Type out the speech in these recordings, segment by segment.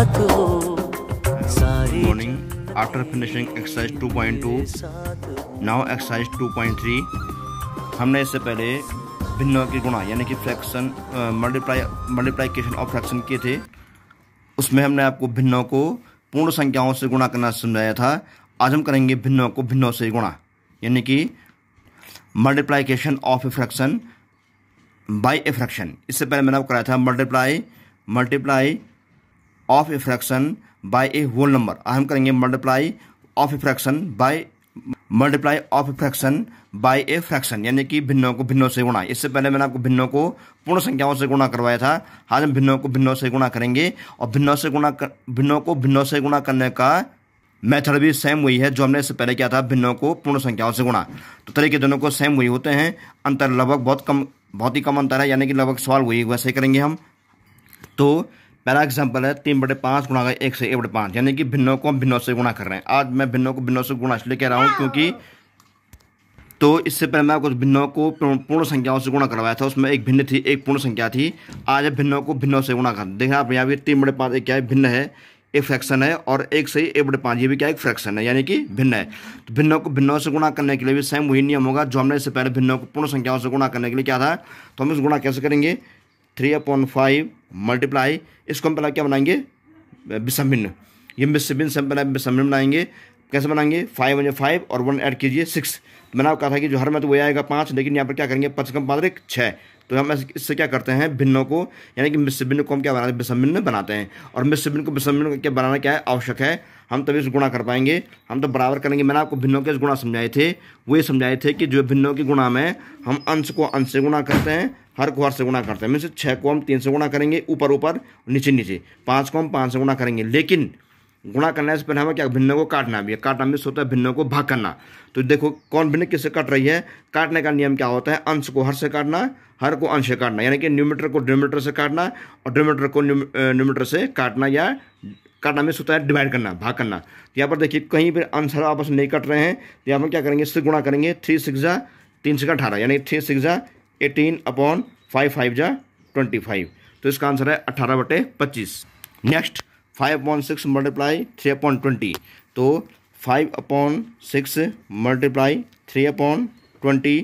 साथ हो सारी morning after finishing exercise 2.2 now exercise 2.3 हमने इससे पहले भिन्न के गुणा यानी कि fraction multiply multiplication of fraction किए थे उसमें हमने आपको भिन्नों को पूर्ण संख्याओं से गुणा करना समझाया था आज हम करेंगे भिन्नों को भिन्नों से गुणा यानी कि multiplication of a fraction by a fraction इससे पहले मैंने आपको कराया था multiply multiply of a fraction by a whole number हम करेंगे multiply of a fraction by multiply of fraction by a fraction यानी कि भिन्नों को भिन्नों से गुणा इससे पहले मैंने आपको भिन्नों को पूर्ण संख्याओं से गुणा करवाया था आज हम भिन्नों को भिन्नों से गुणा करेंगे और भिन्नों से गुणा कर भिन्नों को भिन्नों से गुणा करने का मेथड भी सेम वही है जो हमने इससे पहले किया था भिन्नों को पूर्ण संख्याओं से गुणा तो तरीके दोनों को सेम वही होते हैं अंतर लगभग बहुत कम बहुत ही कम अंतर है यानी कि लगभग सवाल वही वैसे करेंगे हम तो पहला एग्जाम्पल है तीन बटे पाँच गुणा का एक से एक बटे पाँच यानी कि भिन्नों को हम भिन्नों से गुणा कर रहे हैं आज मैं भिन्नों को भिन्नों से गुणा इसलिए कह रहा हूँ क्योंकि तो इससे पहले मैं कुछ भिन्नों को पूर्ण संख्याओं से गुणा करवाया था उसमें एक भिन्न थी एक पूर्ण संख्या थी आज भिन्नों को भिन्नों से गुणा कर देखें आप यहाँ भी तीन बड़े पाँच एक क्या है भिन्न है एक फ्रैक्शन है और एक से एक बड़े पाँच ये भी क्या एक फ्रैक्शन है यानी कि भिन्न है तो भिन्नों को भिन्नों से गुणा करने के लिए भी सेम वही नियम होगा जो हमने इससे पहले भिन्नों को पूर्ण संख्याओं से गुणा करने के लिए क्या था तो हम इस गुणा कैसे करेंगे थ्री अपॉन फाइव मल्टीप्लाई इसको हम पहला क्या बनाएंगे विसमिन ये मिसबिन से पहले मिसबिन बनाएंगे कैसे बनाएंगे फाइव वन फाइव और वन ऐड कीजिए सिक्स मैंने आपको कहा था कि जो हर में तो वही आएगा पाँच लेकिन यहाँ पर क्या करेंगे पाँच कम पाँच एक छः तो हम इससे क्या करते हैं भिन्नों को यानी कि मिसबिन को हम क्या बनाते हैं विसमिन बनाते हैं और मिसबिन को विसमिन क्या बनाना क्या है आवश्यक है हम तभी इसे गुणा कर पाएंगे हम तो बराबर करेंगे मैंने आपको भिन्नों के गुणा समझाए थे वो ये समझाए थे कि जो भिन्नों के गुणा में हम अंश को अंश से गुणा करते हैं हर को हर से गुणा करते हैं मीन्स छः को हम तीन से गुणा करेंगे ऊपर ऊपर नीचे नीचे पाँच को हम पाँच से गुणा करेंगे लेकिन गुणा करने से पहले हमें क्या भिन्नों को काटना भी है काटना मीन्स होता है भिन्नों को भाग करना तो देखो कौन भिन्न किससे कट रही है काटने का नियम क्या होता है अंश को हर से काटना हर को अंश से काटना यानी कि न्यूमीटर को डिनोमीटर से काटना और डिनोमीटर को न्यूमीटर से काटना या काटना में होता है डिवाइड करना भाग करना तो यहाँ पर देखिए कहीं पर अंश हर आपस नहीं कट रहे हैं तो यहाँ पर क्या करेंगे इससे गुणा करेंगे थ्री सिक्स जा तीन सिक्स अठारह यानी थ्री सिक्स जा एटीन अपॉन फाइव फाइव जा ट्वेंटी फाइव तो इसका आंसर है अट्ठारह बटे पच्चीस next five upon six multiply three upon twenty तो five upon six multiply three upon twenty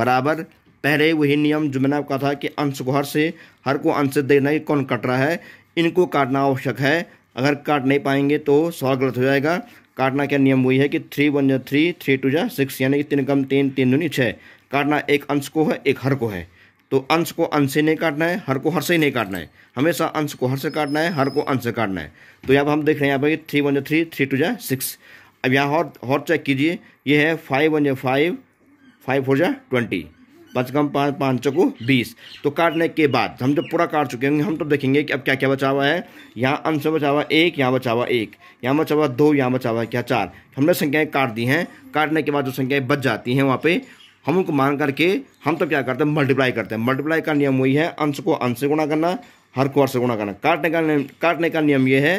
बराबर पहले वही नियम जो मैंने आपको कहा था कि अंश को हर से हर को अंश से देखना कि कौन कट रहा है इनको काटना आवश्यक है अगर काट नहीं पाएंगे तो सवाल गलत हो जाएगा काटना क्या नियम वही है कि थ्री वन जो थ्री थ्री टू जो सिक्स यानी कि तीन कम तीन तीन दूनी छः काटना एक अंश को है एक हर को है तो अंश को अंश से नहीं काटना है हर को हर से ही नहीं काटना है हमेशा अंश को हर से काटना है हर को अंश से काटना है तो यहाँ पर हम देख रहे हैं यहाँ पर थ्री वन जो थ्री थ्री टू जो सिक्स अब यहाँ और और चेक कीजिए ये है फाइव वन जो फाइव फाइव फोर जो ट्वेंटी पाँच कम पाँच पाँच चौको बीस तो काटने के बाद हम जब पूरा काट चुके होंगे हम तो देखेंगे कि अब क्या क्या बचा हुआ है यहाँ अंश से बचा हुआ एक यहाँ बचा हुआ एक यहाँ बचा हुआ दो यहाँ बचा हुआ क्या चार हमने संख्याएँ काट दी हैं काटने के बाद जो संख्याएँ बच जाती हैं वहाँ पे हम उनको मान करके हम तो क्या करते हैं मल्टीप्लाई करते हैं मल्टीप्लाई का नियम वही है अंश को अंश से गुणा करना हर को हर से गुणा करना काटने का नियम काटने का नियम ये है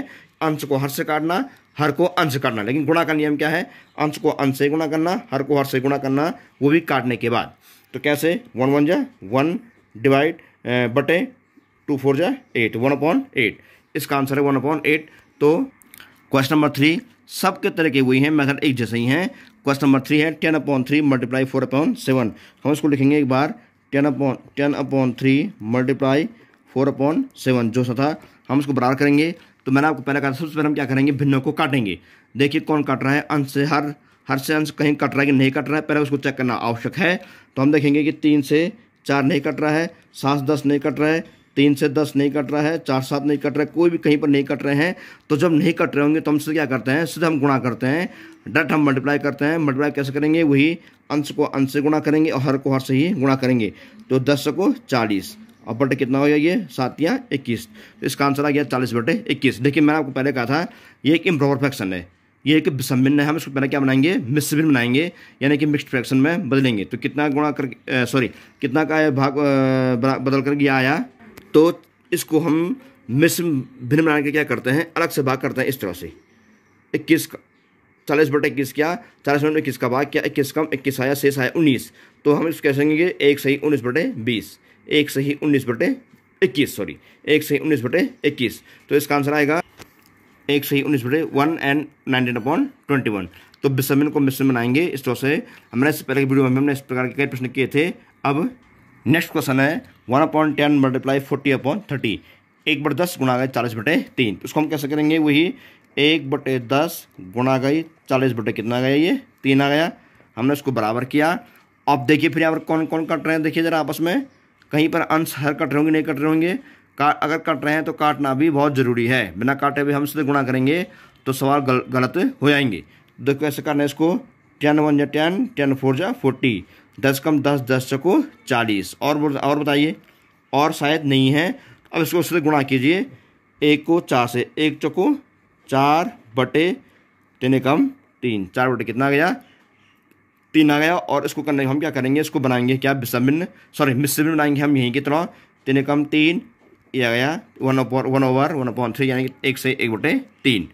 अंश को हर से काटना हर को अंश करना लेकिन गुणा का नियम क्या है अंश को अंश से गुणा करना हर को हर से गुणा करना वो भी काटने के बाद तो कैसे वन वन जा वन डिवाइड बटे टू फोर जा एट वन अपॉन एट इसका आंसर है वन अपॉन एट तो क्वेश्चन नंबर थ्री सबके तरह के वही हैं मगर एक जैसे ही हैं क्वेश्चन नंबर थ्री है ten upon three multiply four upon seven हम इसको लिखेंगे एक बार ten upon ten upon three multiply four upon seven जो सा था हम इसको बराबर करेंगे तो मैंने आपको पहले कहा सबसे पहले हम क्या करेंगे भिन्नों को काटेंगे देखिए कौन काट रहा है अंश से हर हर से अंश कहीं कट रहा है कि नहीं कट रहा है पहले उसको चेक करना आवश्यक है तो हम देखेंगे कि तीन से चार नहीं कट रहा है सात दस नहीं कट रहा है तीन से दस नहीं कट रहा है चार सात नहीं कट रहा है कोई भी कहीं पर नहीं कट रहे हैं तो जब नहीं कट रहे होंगे तो हमसे क्या करते हैं सीधे हम गुणा करते हैं डट हम मल्टीप्लाई करते हैं मल्टीप्लाई कैसे करेंगे वही अंश को अंश से गुणा करेंगे और हर को हर से ही गुणा करेंगे तो दस को चालीस और बटे कितना हो गया ये सात या इक्कीस तो इसका आंसर आ गया चालीस बटे इक्कीस देखिए मैंने आपको पहले कहा था ये एक इम्प्रॉपर फ्रैक्शन है ये एक विसम्भिन्न है हम इसको पहले क्या बनाएंगे मिश्रभिन्न बनाएंगे यानी कि मिक्स्ड फ्रैक्शन में बदलेंगे तो कितना गुणा कर सॉरी कितना का भाग बदल कर गया आया तो इसको हम मिश्र भिन्न बना के क्या करते हैं अलग से भाग करते हैं इस तरह से इक्कीस का चालीस बटे इक्कीस क्या चालीस बटे इक्कीस का भाग क्या इक्कीस कम इक्कीस आया शेष आया उन्नीस तो हम इसको कह सकेंगे एक सही उन्नीस बटे बीस एक सही उन्नीस बटे इक्कीस सॉरी एक सही उन्नीस बटे इक्कीस तो इसका आंसर आएगा एक सही उन्नीस बटे one and nineteen upon twenty one तो बिस्मिन को मिश्र बनाएंगे इस तरह से हमने इससे पहले की वीडियो में हमने इस प्रकार के कई प्रश्न किए थे अब नेक्स्ट क्वेश्चन है one upon ten multiply forty upon thirty एक बट दस गुणा गई चालीस बटे तीन उसको तो हम कैसे करेंगे वही एक बटे दस गुणा गई चालीस बटे कितना गया ये तीन आ गया हमने उसको बराबर किया अब देखिए फिर यहाँ पर कौन कौन कट रहे हैं देखिए जरा आपस में कहीं पर अंश हर कट रहे होंगे नहीं कट रहे होंगे का अगर कट रहे हैं तो काटना भी बहुत ज़रूरी है बिना काटे भी हम सीधे गुणा करेंगे तो सवाल गल, गलत हो जाएंगे देखो ऐसे करना है इसको टेन वन जो टेन टेन फोर जो फोर्टी दस कम दस दस चको चालीस और और बताइए और शायद नहीं है अब इसको उससे गुणा कीजिए एक को चार से एक चको चार बटे तीन कम तीन चार बटे कितना आ गया तीन आ गया और इसको करने हम क्या करेंगे इसको बनाएंगे क्या विसमिन सॉरी मिश्रमिन बनाएंगे हम यहीं कितना तीन कम तीन ये आ गया one over one over one point three यानी एक से एक बटे तीन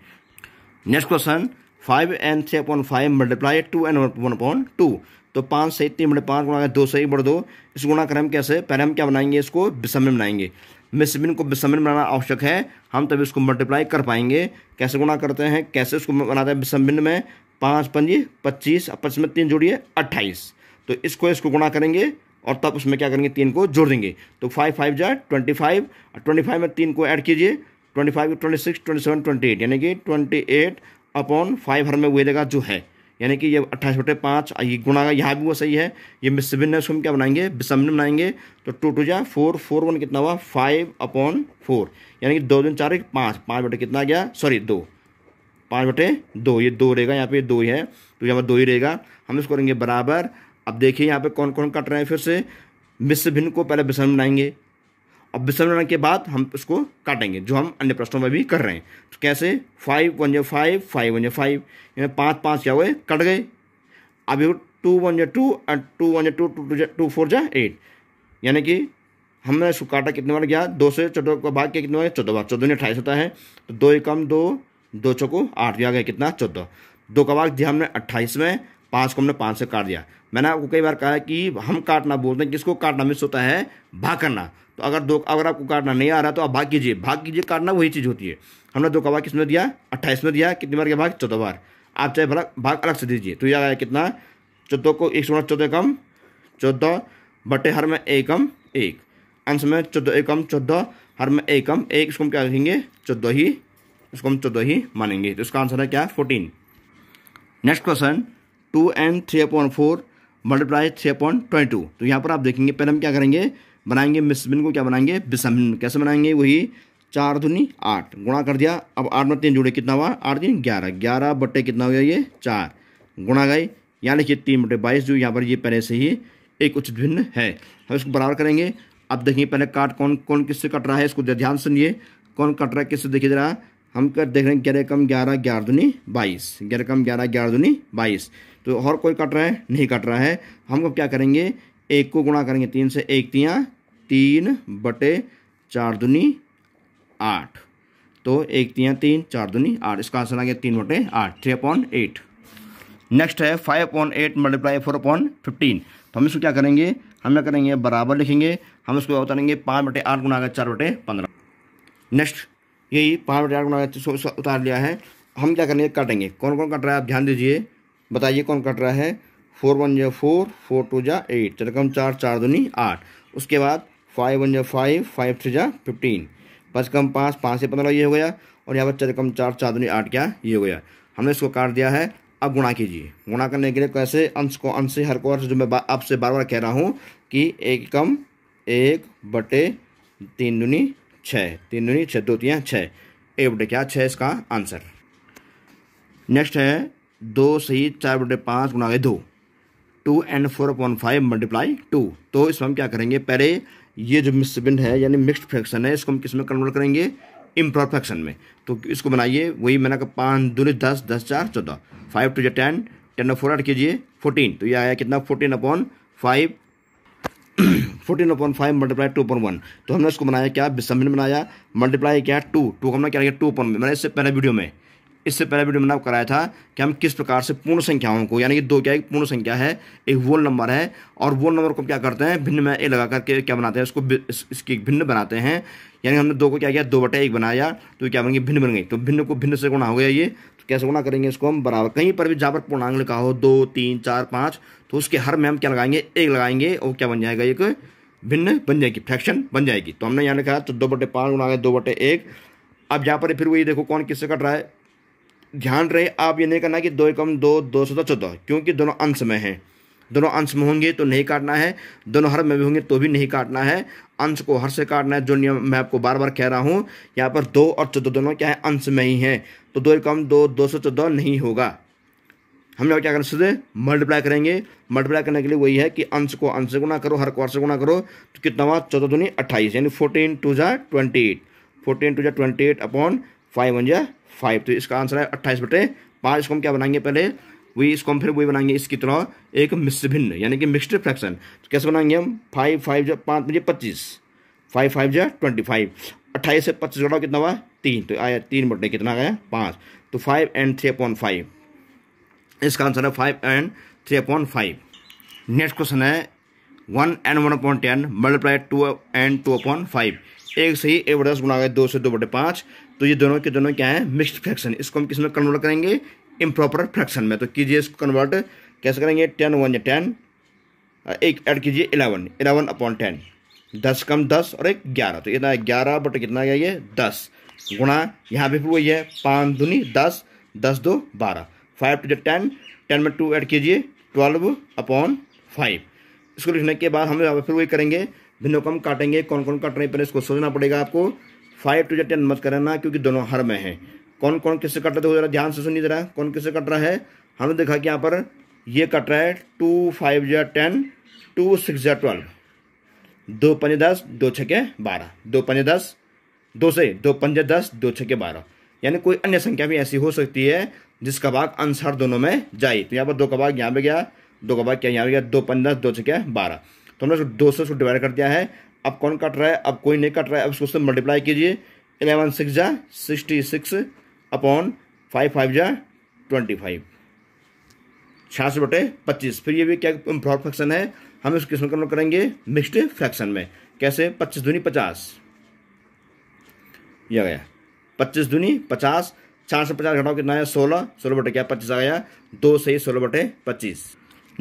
नेक्स्ट क्वेश्चन फाइव एन से upon five multiply two and one upon two तो पाँच से इतनी बड़े पाँच गुणा दो से बढ़ दो इस गुणा क्रम कैसे पहले हम क्या बनाएंगे इसको विसमन बनाएंगे मिसबिन को विसमन बनाना आवश्यक है हम तभी इसको मल्टीप्लाई कर पाएंगे कैसे गुणा करते हैं कैसे इसको बनाते हैं विसमबिन में पाँच पंजी पच्चीस और पच्चीस में तीन जोड़िए अट्ठाईस तो इसको इसको गुणा करेंगे और तब उसमें क्या करेंगे तीन को जोड़ देंगे तो फाइव फाइव जाए ट्वेंटी फाइव और ट्वेंटी फाइव में तीन को ऐड कीजिए twenty five twenty six twenty seven twenty eight यानी कि ट्वेंटी एट अपॉन फाइव हर में वही रहेगा जो है यानी कि ये अट्ठाईस बटे पाँच ये गुणा यहाँ भी वो सही है ये विभिन्न है उसको हम क्या बनाएंगे विसमन बनाएंगे तो टू टू जा फोर फोर वन कितना हुआ फाइव अपॉन फोर यानी कि दो दिन चार एक पाँच पाँच बटे कितना गया सॉरी दो पाँच बटे दो ये दो रहेगा यहाँ पे दो ही है तो यहाँ पर दो ही रहेगा हम इसको करेंगे बराबर अब देखिए यहाँ पर कौन कौन कट रहे हैं फिर से मिश्र भिन्न को पहले विषम बनाएंगे अब विसर्जन के बाद हम उसको काटेंगे जो हम अन्य प्रश्नों में भी कर रहे हैं तो कैसे फाइव वन जो फाइव फाइव वन जो फाइव यानी पाँच पाँच क्या हुए कट गए अब ये टू वन जो टू एंड टू वन जो two two two two four जो एट यानी कि हमने इसको काटा कितने बार गया दो से चौदह का भाग किया कितने बार चौदह बार चौदह ने अट्ठाईस होता है तो दो एकम दो दो चौको आठ भी आ गया कितना चौदह दो का भाग दिया हमने अट्ठाईस में पाँच को हमने पाँच से काट दिया मैंने आपको कई बार कहा कि हम काटना बोलते हैं किसको काटना मिस होता है भाग करना तो अगर दो अगर आपको काटना नहीं आ रहा तो आप भाग कीजिए भाग कीजिए काटना वही चीज़ होती है हमने दो का किसमें दिया अट्ठाईस में दिया कितनी बार के भाग चौदह बार आप चाहे भला भाग अलग से दीजिए तो यह आया कितना चौदह को एक सौ चौदह कम चौदह बटे हर में एकम एक अंश में चौदह एकम चौदह हर में एकम एक इसको हम क्या लिखेंगे चौदह ही इसको हम चौदह ही मानेंगे तो इसका आंसर है क्या fourteen next question two and three upon four multiply three upon twenty two तो यहाँ पर आप देखेंगे पहले हम क्या करेंगे बनाएंगे मिसबिन को क्या बनाएंगे बिसमिन कैसे बनाएंगे वही चार धुनी आठ गुणा कर दिया अब आठ में तीन जुड़े कितना हुआ आठ दिन ग्यारह ग्यारह बटे कितना हो गया ये चार गुणा गए यहाँ लिखिए तीन बटे बाईस जो यहाँ पर ये पहले से ही एक उचित भिन्न है हम इसको बराबर करेंगे अब देखिए पहले काट कौन कौन किससे कट रहा है इसको ध्यान सुनिए कौन कट रहा है किससे देखिए जरा हम कर देख रहे हैं ग्यारह कम ग्यारह ग्यारह धुनी बाईस ग्यारह कम ग्यारह ग्यारह धुनी बाईस तो और कोई कट रहा है नहीं कट रहा है हम अब क्या करेंगे एक को गुणा करेंगे तीन से एक तियाँ तीन बटे चार दुनी आठ तो एक तीन तीन चार दुनी आठ इसका आंसर आ गया तीन बटे आठ थ्री अपॉन एट नेक्स्ट है five upon eight multiply four upon fifteen तो हम इसको क्या करेंगे हम क्या करेंगे बराबर लिखेंगे हम इसको उतारेंगे पाँच बटे आठ गुना चार बटे पंद्रह नेक्स्ट यही पाँच बटे आठ गुना सौ सौ उतार लिया है हम क्या करेंगे काटेंगे कौन कौन कट रहा है आप ध्यान दीजिए बताइए कौन कट रहा है फोर वन जो फोर फोर टू जो एट चरकम चार चार दुनी आठ उसके बाद फाइव वन जो फाइव फाइव थ्री जा फिफ्टीन पाँच कम पाँच पाँच से पंद्रह ये हो गया और यहाँ पर चार कम चार चार दूनी आठ क्या ये हो गया हमने इसको काट दिया है अब गुणा कीजिए गुणा करने के लिए कैसे अंश को अंश हर को जो मैं आपसे बार बार कह रहा हूँ कि एक कम एक बटे तीन दूनी छः तीन दूनी छः दो तीन छः एक बटे क्या छः इसका आंसर नेक्स्ट है दो सही चार बटे पाँच गुणा गए दो two and four upon five multiply two तो इसमें हम क्या करेंगे पहले ये जो मिसबिंड है यानी मिक्सड फ्रैक्शन है इसको हम किस में कन्वर्ट करेंगे इम्प्रॉपर फ्रैक्शन में तो इसको बनाइए वही मैंने कहा पाँच दूनी दस दस चार चौदह फाइव टू जो टेन टेन फोर एड कीजिए फोर्टीन तो ये आया कितना fourteen upon five fourteen upon five multiply two upon one तो हमने इसको बनाया क्या बिसम्बिन बनाया मल्टीप्लाई क्या टू टू हमने क्या किया टू अपॉन मैंने इससे पहले वीडियो में इससे पहले वीडियो मैंने कराया था कि हम किस प्रकार से पूर्ण संख्याओं को यानी कि दो क्या एक पूर्ण संख्या है एक वोल नंबर है और वोल नंबर को हम क्या करते हैं भिन्न में ए लगा करके क्या बनाते हैं उसको इसकी भिन्न बनाते हैं यानी हमने दो को क्या किया दो बटे एक बनाया तो क्या बन गई भिन्न बन गई तो भिन्न को भिन्न से गुणा हो गया ये तो कैसे गुणा करेंगे इसको हम बराबर कहीं पर भी जहाँ पर पूर्णांग लिखा हो दो तीन चार पाँच तो उसके हर में हम क्या लगाएंगे एक लगाएंगे और क्या बन जाएगा एक भिन्न बन जाएगी फ्रैक्शन बन जाएगी तो हमने यहाँ लिखा तो दो बटे पाँच गुणा गया दो बटे एक अब यहाँ पर फिर वही देखो कौन किससे कट रहा है ध्यान रहे आप ये नहीं करना कि दो एकम दो दो सौ तो चौदह क्योंकि दोनों अंश में हैं दोनों अंश में होंगे तो नहीं काटना है दोनों हर में भी होंगे तो भी नहीं काटना है अंश को हर से काटना है जो नियम मैं आपको बार बार कह रहा हूँ यहाँ पर दो और चौदह दोनों क्या है अंश में ही हैं तो दो कम दो दो सौ चौदह नहीं होगा हम लोग क्या करें सीधे मल्टीप्लाई करेंगे मल्टीप्लाई करने के लिए वही है कि अंश को अंश से गुना करो हर को हर से गुना करो तो कितना हुआ चौदह दूनी अट्ठाईस यानी फोर्टीन टू जै ट्वेंटी एट फोर्टीन टू जै twenty eight upon five one जा फाइव तो इसका आंसर है अट्ठाईस बटे पाँच इसको हम क्या बनाएंगे पहले वही इसको हम फिर वही बनाएंगे इसकी तरह एक मिश्रभिन्न यानी कि मिक्सड फ्रैक्शन तो कैसे बनाएंगे हम फाइव फाइव जा पाँच मुझे पच्चीस फाइव फाइव जा ट्वेंटी फाइव अट्ठाईस से पच्चीस जोड़ा कितना हुआ तीन तो आया तीन बटे कितना आया पाँच तो five and three upon five इसका आंसर है five and three upon five next question है one and one upon ten multiply two and two upon five एक से ही एक बटे दस गुना गया दो से दो बटे पाँच तो ये दोनों के दोनों क्या है मिक्सड फ्रैक्शन इसको हम किस में कन्वर्ट करेंगे इम्प्रॉपर फ्रैक्शन में तो कीजिए इसको कन्वर्ट कैसे करेंगे टेन वन या टेन एक ऐड कीजिए इलेवन इलेवन अपॉन टेन दस कम दस और एक ग्यारह तो इतना ग्यारह बट कितना गया ये दस गुणा यहाँ भी फिर वही है पाँच दूनी दस दस दो बारह फाइव टू जो टेन टेन में टू ऐड कीजिए ट्वेल्व अपॉन फाइव इसको लिखने के बाद हम यहाँ पर फिर वही करेंगे भिन्नों को हम काटेंगे कौन कौन काट रहे हैं पहले इसको सोचना पड़ेगा आपको फाइव टू जेड टेन मत करना क्योंकि दोनों हर में हैं कौन कौन किससे कट रहा है तो जरा ध्यान से सुनिए जरा कौन किससे कट रहा है हमने देखा कि यहाँ पर ये कट रहा है टू फाइव जो टेन टू सिक्स जो ट्वेल्व दो पंजे दस दो छके बारह दो पंजे दस दो से दो पंजे दस दो छके बारह यानी कोई अन्य संख्या भी ऐसी हो सकती है जिसका भाग आंसर दोनों में जाए तो यहाँ पर दो का भाग यहाँ पे गया दो का भाग क्या यहाँ पे गया दो पंजे दस दो छके बारह तो हमने दो से डिवाइड कर दिया है अब कौन कट रहा है अब कोई नहीं कट रहा है अब उसको मल्टीप्लाई कीजिए इलेवन सिक्स जा sixty six upon five five जा ट्वेंटी फाइव छियासठ बटे पच्चीस फिर ये भी क्या फ्रॉड फ्रैक्शन है हम इस किस्म का करेंगे मिक्सड फ्रैक्शन में कैसे पच्चीस धुनी पचास यह गया पच्चीस धुनी पचास चार से पचास घटाओ कितना है सोलह सोलह बटे क्या पच्चीस आ गया दो से सोलह बटे पच्चीस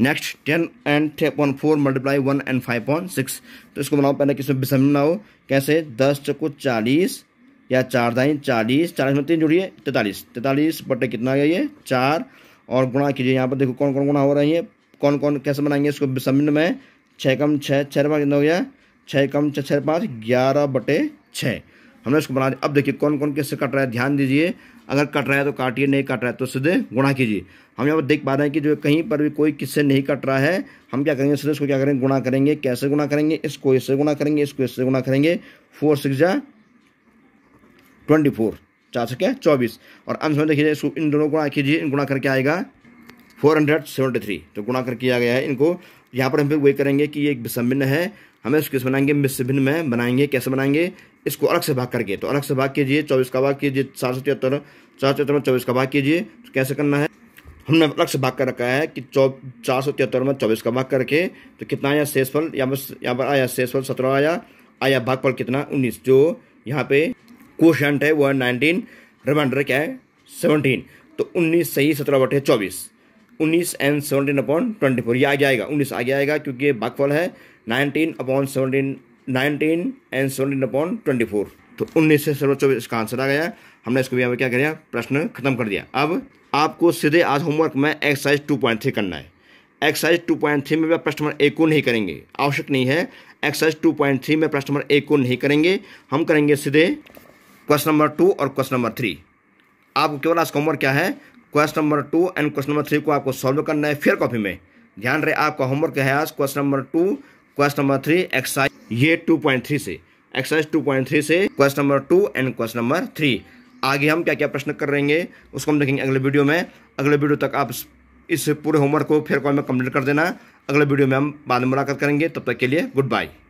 next ten and three point four multiply one and five point six तो इसको बनाओ पहले किसमें विसम हो कैसे दस चको चालीस या चार दाई चालीस चालीस में तीन जुड़िए तैतालीस तैतालीस बटे कितना आ गया ये चार और गुणा कीजिए यहाँ पर देखो कौन कौन गुणा हो रही है कौन कौन कैसे बनाएंगे इसको विसमिन में छः कम छः छः पाँच कितना हो गया छः कम छः छः पाँच ग्यारह बटे छः हमने इसको बना दिया अब देखिए कौन कौन किससे कट रहा है ध्यान दीजिए अगर कट रहा है तो काटिए नहीं कट रहा है तो सीधे गुणा कीजिए हम यहाँ पर देख पा रहे हैं कि जो कहीं पर भी कोई किससे नहीं कट रहा है हम क्या करेंगे सीधे इसको क्या करेंगे गुणा करेंगे कैसे गुणा करेंगे इसको इससे गुणा करेंगे इसको इससे गुणा करेंगे फोर सिक्स या ट्वेंटी फोर चार सौ क्या चौबीस और अंश में देखिए इसको इन दोनों गुणा कीजिए इन गुणा करके आएगा फोर हंड्रेड सेवेंटी थ्री तो गुणा करके आ गया है इनको यहाँ पर हम फिर वही करेंगे कि ये एक विसंभिन्न है हमें उसके किस बनाएंगे विसंभिन्न में बनाएंगे कैसे बनाएंगे इसको अलग से भाग करके तो अलग से भाग कीजिए चौबीस का भाग कीजिए चार सौ तिहत्तर चार सौ तिहत्तर में चौबीस का भाग कीजिए तो कैसे करना है हमने अलग से भाग कर रखा है कि चौ चार सौ तिहत्तर में चौबीस का भाग करके तो कितना आया शेषफल यहाँ पर यहाँ पर आया शेषफल सत्रह आया आया भागफल कितना उन्नीस जो यहाँ पे क्वेश्चन है वो है नाइनटीन रिमाइंडर क्या है सेवनटीन तो उन्नीस सही सत्रह बटे चौबीस उन्नीस and seventeen upon twenty four ये आ जाएगा उन्नीस आ जाएगा क्योंकि ये है nineteen upon seventeen nineteen and seventeen upon twenty four तो उन्नीस से सर्व चौबीस इसका आंसर आ गया हमने इसको भी यहाँ क्या किया प्रश्न खत्म कर दिया अब आपको सीधे आज होमवर्क में एक्सरसाइज टू पॉइंट थ्री करना है एक्सरसाइज टू पॉइंट थ्री में भी प्रश्न नंबर एक को नहीं करेंगे आवश्यक नहीं है एक्सरसाइज टू पॉइंट थ्री में प्रश्न नंबर एक को नहीं करेंगे हम करेंगे सीधे क्वेश्चन नंबर टू और क्वेश्चन नंबर थ्री आपको केवल आज का होमवर्क क्या है question number two and question number three को आपको सॉल्व करना है फिर कॉपी में ध्यान रहे आपका होमवर्क है आज question number two question number three exercise ये टू पॉइंट थ्री से एक्सरसाइज टू पॉइंट थ्री से question number two and question number three आगे हम क्या क्या प्रश्न कर रहेंगे उसको हम देखेंगे अगले वीडियो में अगले वीडियो तक आप इस पूरे होमवर्क को फिर कॉल में कंप्लीट कर देना अगले वीडियो में हम बाद में मुलाकात करेंगे तब तक के लिए गुड बाय